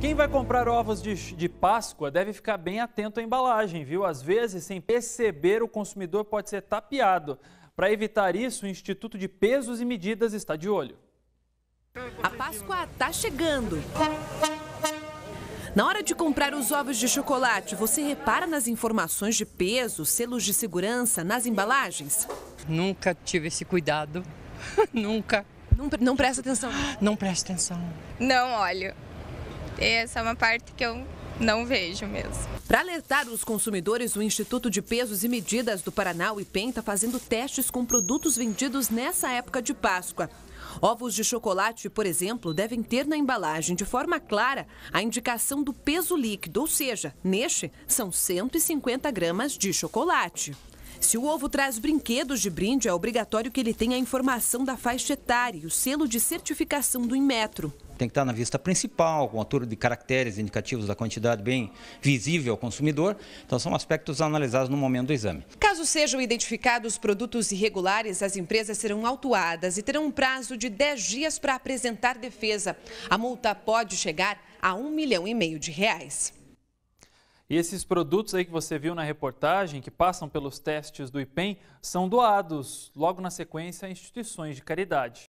Quem vai comprar ovos de, de, Páscoa deve ficar bem atento à embalagem, viu? Às vezes, sem perceber, o consumidor pode ser tapeado. Para evitar isso, o Instituto de Pesos e Medidas está de olho. A Páscoa está chegando. Na hora de comprar os ovos de chocolate, você repara nas informações de peso, selos de segurança, nas embalagens? Nunca tive esse cuidado. Nunca. Não, não presta atenção. Não presta atenção. Não olho essa é uma parte que eu não vejo mesmo. Para alertar os consumidores, o Instituto de Pesos e Medidas do Paraná, o IPEM, está fazendo testes com produtos vendidos nessa época de Páscoa. Ovos de chocolate, por exemplo, devem ter na embalagem de forma clara a indicação do peso líquido, ou seja, neste são 150 gramas de chocolate. Se o ovo traz brinquedos de brinde, é obrigatório que ele tenha a informação da faixa etária e o selo de certificação do Inmetro tem que estar na vista principal, com altura de caracteres indicativos da quantidade bem visível ao consumidor. Então, são aspectos analisados no momento do exame. Caso sejam identificados produtos irregulares, as empresas serão autuadas e terão um prazo de 10 dias para apresentar defesa. A multa pode chegar a um milhão e meio de reais. E esses produtos aí que você viu na reportagem, que passam pelos testes do IPEM, são doados logo na sequência a instituições de caridade.